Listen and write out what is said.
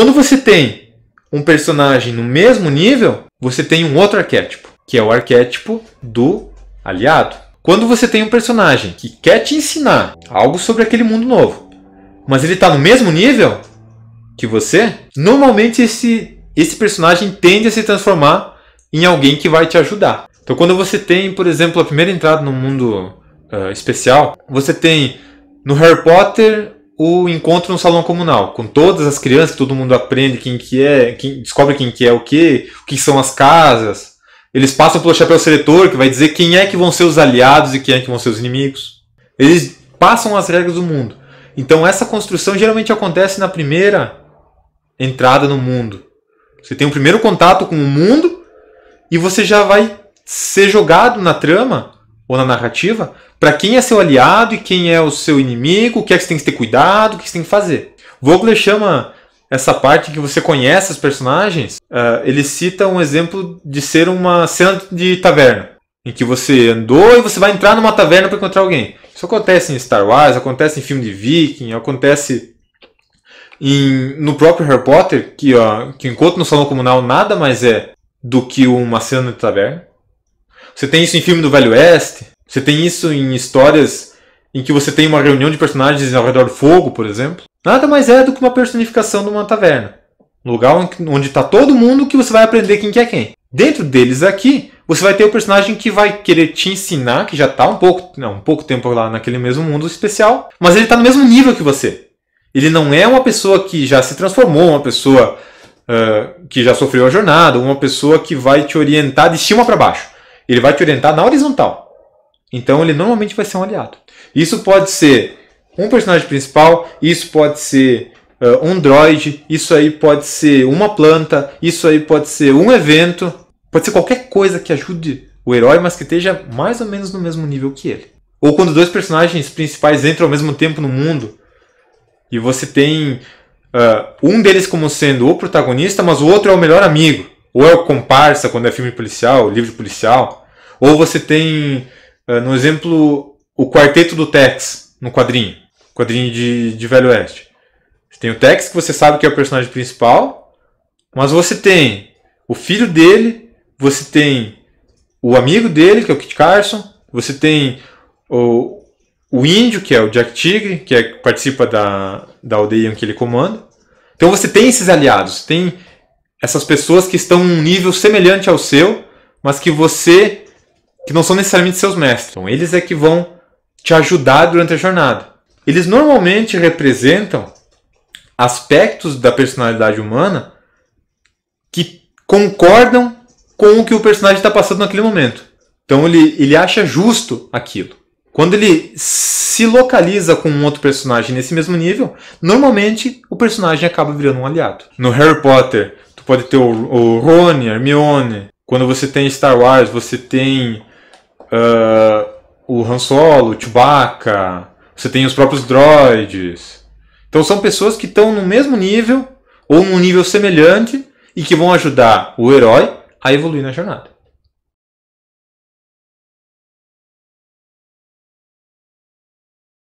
Quando você tem um personagem no mesmo nível, você tem um outro arquétipo, que é o arquétipo do aliado. Quando você tem um personagem que quer te ensinar algo sobre aquele mundo novo, mas ele está no mesmo nível que você, normalmente esse, esse personagem tende a se transformar em alguém que vai te ajudar. Então, quando você tem, por exemplo, a primeira entrada no mundo uh, especial, você tem no Harry Potter o encontro no salão comunal, com todas as crianças, todo mundo aprende quem que é, quem, descobre quem que é o que, o que são as casas. Eles passam pelo chapéu seletor, que vai dizer quem é que vão ser os aliados e quem é que vão ser os inimigos. Eles passam as regras do mundo. Então essa construção geralmente acontece na primeira entrada no mundo. Você tem o um primeiro contato com o mundo e você já vai ser jogado na trama ou na narrativa para quem é seu aliado e quem é o seu inimigo, o que é que você tem que ter cuidado, o que você tem que fazer. Vogler chama essa parte que você conhece os personagens, uh, ele cita um exemplo de ser uma cena de taverna, em que você andou e você vai entrar numa taverna para encontrar alguém. Isso acontece em Star Wars, acontece em filme de Viking, acontece em, no próprio Harry Potter, que, ó, que o encontro no salão comunal nada mais é do que uma cena de taverna. Você tem isso em filme do Velho Oeste. Você tem isso em histórias em que você tem uma reunião de personagens ao redor do fogo, por exemplo. Nada mais é do que uma personificação de uma taverna. Um lugar onde está todo mundo que você vai aprender quem que é quem. Dentro deles aqui, você vai ter o personagem que vai querer te ensinar, que já está um pouco, não, um pouco tempo lá naquele mesmo mundo especial, mas ele está no mesmo nível que você. Ele não é uma pessoa que já se transformou, uma pessoa uh, que já sofreu a jornada, uma pessoa que vai te orientar de cima para baixo. Ele vai te orientar na horizontal. Então ele normalmente vai ser um aliado. Isso pode ser um personagem principal, isso pode ser uh, um droid, isso aí pode ser uma planta, isso aí pode ser um evento, pode ser qualquer coisa que ajude o herói, mas que esteja mais ou menos no mesmo nível que ele. Ou quando dois personagens principais entram ao mesmo tempo no mundo e você tem uh, um deles como sendo o protagonista, mas o outro é o melhor amigo, ou é o comparsa quando é filme policial, livro policial. Ou você tem, eh, no exemplo, o quarteto do Tex no quadrinho, quadrinho de, de Velho Oeste. Você tem o Tex, que você sabe que é o personagem principal, mas você tem o filho dele, você tem o amigo dele, que é o Kit Carson, você tem o, o índio, que é o Jack Tigre, que é, participa da, da aldeia em que ele comanda. Então você tem esses aliados, tem essas pessoas que estão em um nível semelhante ao seu, mas que você que não são necessariamente seus mestres. Então, eles é que vão te ajudar durante a jornada. Eles normalmente representam aspectos da personalidade humana que concordam com o que o personagem está passando naquele momento. Então ele, ele acha justo aquilo. Quando ele se localiza com um outro personagem nesse mesmo nível, normalmente o personagem acaba virando um aliado. No Harry Potter, tu pode ter o, o Rony, Hermione. Quando você tem Star Wars, você tem uh, o Han Solo, o Chewbacca, você tem os próprios droids. Então são pessoas que estão no mesmo nível ou num nível semelhante e que vão ajudar o herói a evoluir na jornada.